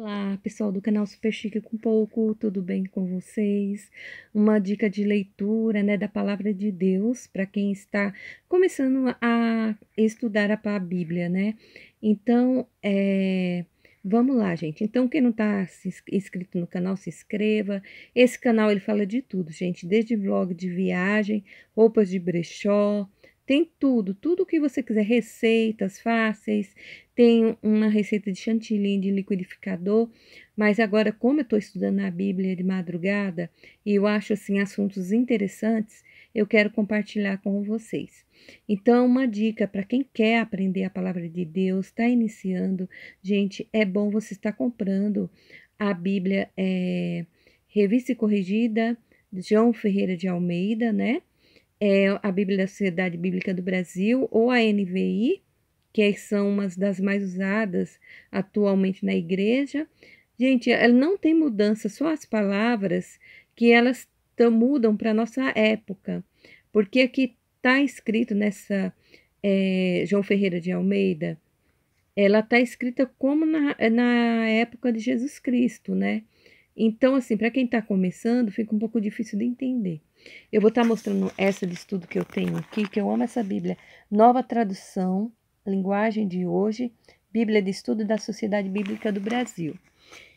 Olá, pessoal do canal Super Chique com Pouco, tudo bem com vocês? Uma dica de leitura, né, da palavra de Deus para quem está começando a estudar a Bíblia, né? Então, é, Vamos lá, gente. Então, quem não está inscrito no canal, se inscreva. Esse canal ele fala de tudo, gente, desde vlog de viagem, roupas de brechó, tem tudo, tudo o que você quiser, receitas fáceis, tenho uma receita de chantilly de liquidificador, mas agora, como eu estou estudando a Bíblia de madrugada e eu acho assim assuntos interessantes, eu quero compartilhar com vocês. Então, uma dica para quem quer aprender a palavra de Deus, está iniciando, gente, é bom você estar comprando a Bíblia é, Revista e Corrigida, João Ferreira de Almeida, né? É a Bíblia da Sociedade Bíblica do Brasil ou a NVI que são umas das mais usadas atualmente na igreja. Gente, ela não tem mudança, só as palavras que elas mudam para nossa época. Porque aqui está escrito nessa é, João Ferreira de Almeida, ela está escrita como na, na época de Jesus Cristo, né? Então, assim, para quem está começando, fica um pouco difícil de entender. Eu vou estar tá mostrando essa de estudo que eu tenho aqui, que eu amo essa Bíblia. Nova tradução linguagem de hoje, Bíblia de Estudo da Sociedade Bíblica do Brasil.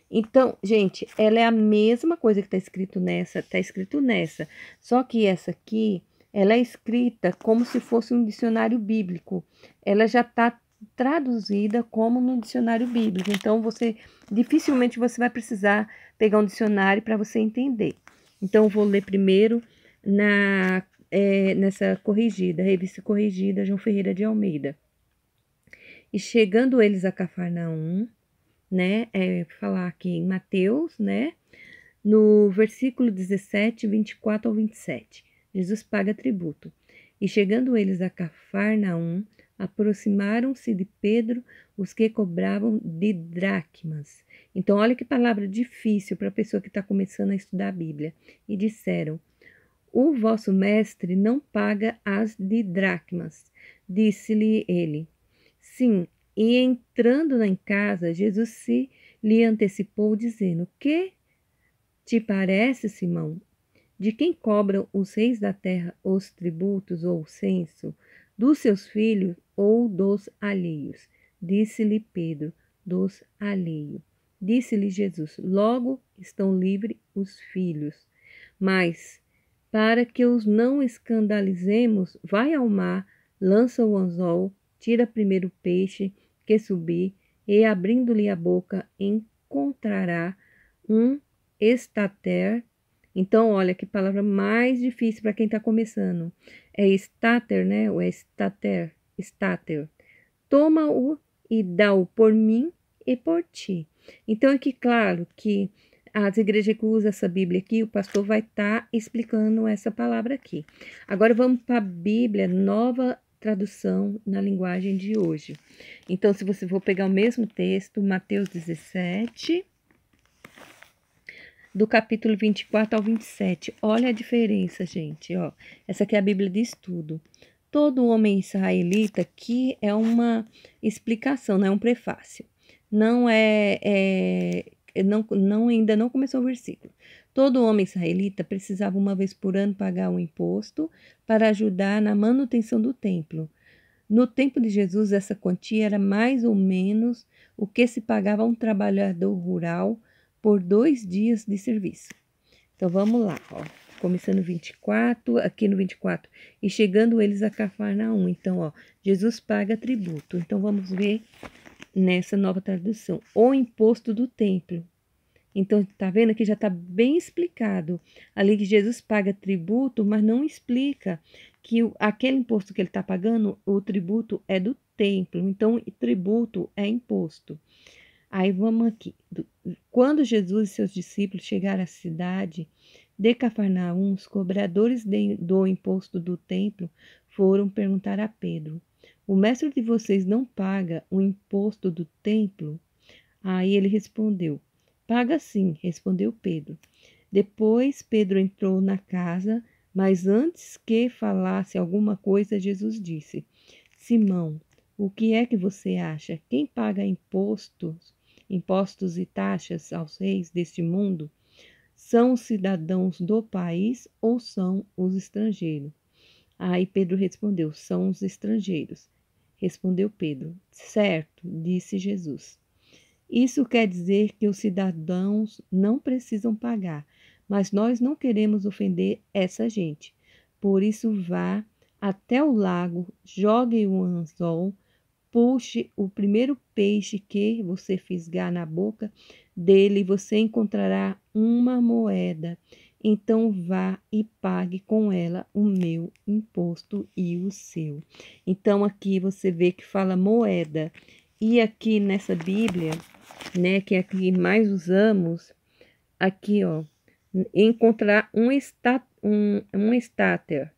Então, gente, ela é a mesma coisa que está escrito nessa, está escrito nessa. Só que essa aqui, ela é escrita como se fosse um dicionário bíblico. Ela já está traduzida como no dicionário bíblico. Então, você dificilmente você vai precisar pegar um dicionário para você entender. Então, vou ler primeiro na, é, nessa corrigida, revista corrigida João Ferreira de Almeida. E chegando eles a Cafarnaum, né? É falar aqui em Mateus, né? No versículo 17, 24 ao 27, Jesus paga tributo. E chegando eles a Cafarnaum, aproximaram-se de Pedro os que cobravam de dracmas. Então, olha que palavra difícil para a pessoa que está começando a estudar a Bíblia. E disseram: O vosso mestre não paga as de dracmas. Disse-lhe ele: Sim, e entrando na casa, Jesus se lhe antecipou, dizendo: Que te parece, Simão? De quem cobram os reis da terra os tributos ou o censo? Dos seus filhos ou dos alheios? Disse-lhe Pedro: Dos alheios. Disse-lhe Jesus: Logo estão livres os filhos. Mas, para que os não escandalizemos, vai ao mar, lança o anzol Tira primeiro o peixe que subir, e abrindo-lhe a boca, encontrará um estater Então, olha que palavra mais difícil para quem está começando. É estater né? Ou é estater Toma-o e dá-o por mim e por ti. Então, é que claro que as igrejas que usam essa Bíblia aqui, o pastor vai estar tá explicando essa palavra aqui. Agora vamos para a Bíblia, Nova tradução na linguagem de hoje. Então, se você for pegar o mesmo texto, Mateus 17, do capítulo 24 ao 27. Olha a diferença, gente. Ó, essa aqui é a Bíblia de estudo. Todo homem israelita aqui é uma explicação, não é um prefácio. Não é, é não, não ainda não começou o versículo. Todo homem israelita precisava uma vez por ano pagar um imposto para ajudar na manutenção do templo. No tempo de Jesus, essa quantia era mais ou menos o que se pagava a um trabalhador rural por dois dias de serviço. Então vamos lá, ó. Começando 24, aqui no 24, e chegando eles a Cafarnaum. Então, ó, Jesus paga tributo. Então, vamos ver nessa nova tradução. O imposto do templo. Então, está vendo que já está bem explicado ali que Jesus paga tributo, mas não explica que aquele imposto que ele está pagando, o tributo é do templo. Então, tributo é imposto. Aí vamos aqui. Quando Jesus e seus discípulos chegaram à cidade de Cafarnaum, os cobradores de, do imposto do templo foram perguntar a Pedro: O mestre de vocês não paga o imposto do templo? Aí ele respondeu: Paga sim, respondeu Pedro. Depois Pedro entrou na casa, mas antes que falasse alguma coisa, Jesus disse: Simão, o que é que você acha? Quem paga impostos, impostos e taxas aos reis deste mundo? São os cidadãos do país ou são os estrangeiros? Aí Pedro respondeu: São os estrangeiros. Respondeu Pedro: Certo, disse Jesus. Isso quer dizer que os cidadãos não precisam pagar, mas nós não queremos ofender essa gente. Por isso, vá até o lago, jogue um anzol, puxe o primeiro peixe que você fisgar na boca dele, você encontrará uma moeda. Então vá e pague com ela o meu imposto e o seu. Então aqui você vê que fala moeda. E aqui nessa Bíblia né, que é a que mais usamos, aqui, ó, encontrar um, stat, um, um starter.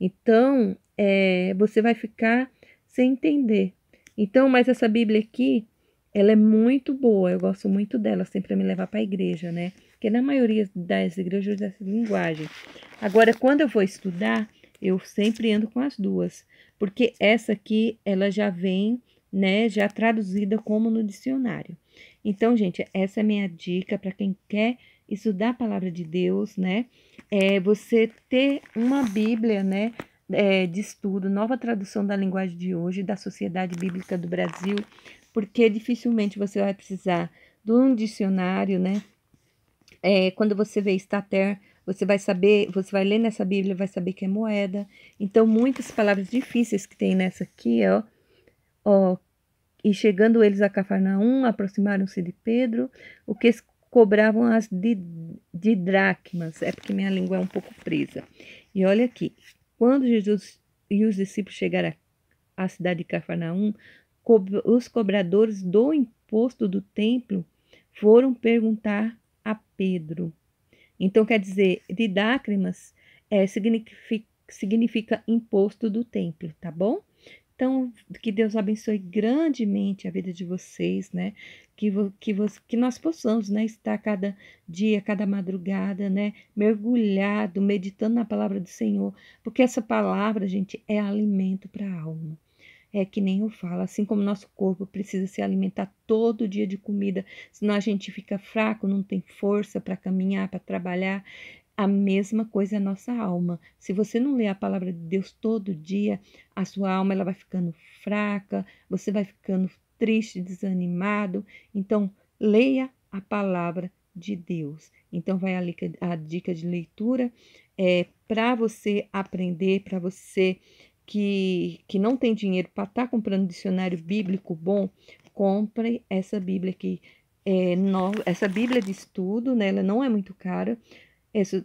Então, é, você vai ficar sem entender. Então, mas essa Bíblia aqui, ela é muito boa, eu gosto muito dela, sempre me levar para a igreja, né? Porque na maioria das igrejas usa essa linguagem. Agora, quando eu vou estudar, eu sempre ando com as duas, porque essa aqui, ela já vem, né, já traduzida como no dicionário. Então, gente, essa é a minha dica para quem quer estudar a palavra de Deus, né? É você ter uma Bíblia, né? É, de estudo, nova tradução da linguagem de hoje, da Sociedade Bíblica do Brasil, porque dificilmente você vai precisar de um dicionário, né? É, quando você vê estater você vai saber, você vai ler nessa Bíblia, vai saber que é moeda. Então, muitas palavras difíceis que tem nessa aqui, ó, ó e chegando eles a Cafarnaum, aproximaram-se de Pedro, o que cobravam as de, de dracmas. É porque minha língua é um pouco presa. E olha aqui, quando Jesus e os discípulos chegaram à cidade de Cafarnaum, os cobradores do imposto do templo foram perguntar a Pedro. Então, quer dizer, dracmas é, significa, significa imposto do templo, tá bom? Então, que Deus abençoe grandemente a vida de vocês, né? Que, que, que nós possamos né, estar cada dia, cada madrugada, né? Mergulhado, meditando na palavra do Senhor. Porque essa palavra, gente, é alimento para a alma. É que nem eu falo, assim como nosso corpo precisa se alimentar todo dia de comida, senão a gente fica fraco, não tem força para caminhar, para trabalhar. A mesma coisa é a nossa alma. Se você não lê a palavra de Deus todo dia, a sua alma ela vai ficando fraca, você vai ficando triste, desanimado. Então, leia a palavra de Deus. Então, vai ali a dica de leitura é, para você aprender, para você que, que não tem dinheiro para estar tá comprando dicionário bíblico bom, compre essa Bíblia aqui. É, no, essa Bíblia de estudo, né, ela não é muito cara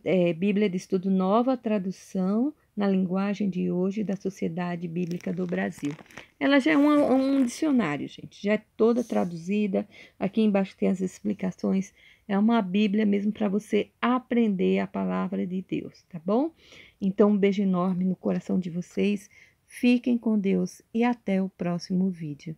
é, Bíblia de Estudo Nova, tradução na linguagem de hoje da Sociedade Bíblica do Brasil. Ela já é um dicionário, gente, já é toda traduzida. Aqui embaixo tem as explicações. É uma Bíblia mesmo para você aprender a palavra de Deus, tá bom? Então, um beijo enorme no coração de vocês. Fiquem com Deus e até o próximo vídeo.